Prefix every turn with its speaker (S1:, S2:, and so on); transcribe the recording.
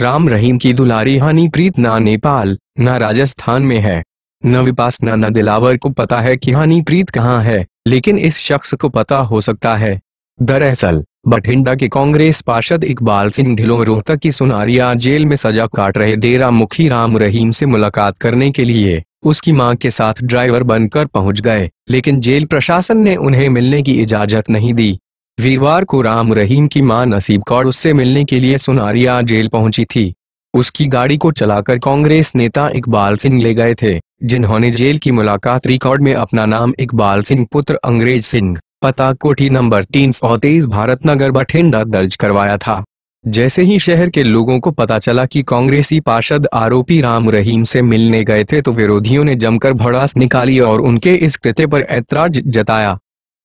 S1: राम रहीम की दुलारी हानिप्रीत ना नेपाल ना राजस्थान में है न विपासना न दिलावर को पता है कि हानिप्रीत कहाँ है लेकिन इस शख्स को पता हो सकता है दरअसल बठिंडा के कांग्रेस पार्षद इकबाल सिंह ढिलो रोहतक की सुनारिया जेल में सजा काट रहे डेरा मुखी राम रहीम से मुलाकात करने के लिए उसकी मां के साथ ड्राइवर बनकर पहुंच गए लेकिन जेल प्रशासन ने उन्हें मिलने की इजाजत नहीं दी वीरवार को राम रहीम की मां नसीब कौर उससे मिलने के लिए सुनारिया जेल पहुंची थी उसकी गाड़ी को चलाकर कांग्रेस नेता इकबाल सिंह ले गए थे जिन्होंने जेल की मुलाकात रिकॉर्ड में अपना नाम इकबाल सिंह पुत्र अंग्रेज सिंह पता कोठी नंबर तीन सौ तेईस भारत नगर बठिंडा दर्ज करवाया था जैसे ही शहर के लोगों को पता चला कि कांग्रेसी पार्षद आरोपी राम रहीम से मिलने गए थे तो विरोधियों ने जमकर भड़ास निकाली और उनके इस कृत्य पर ऐतराज जताया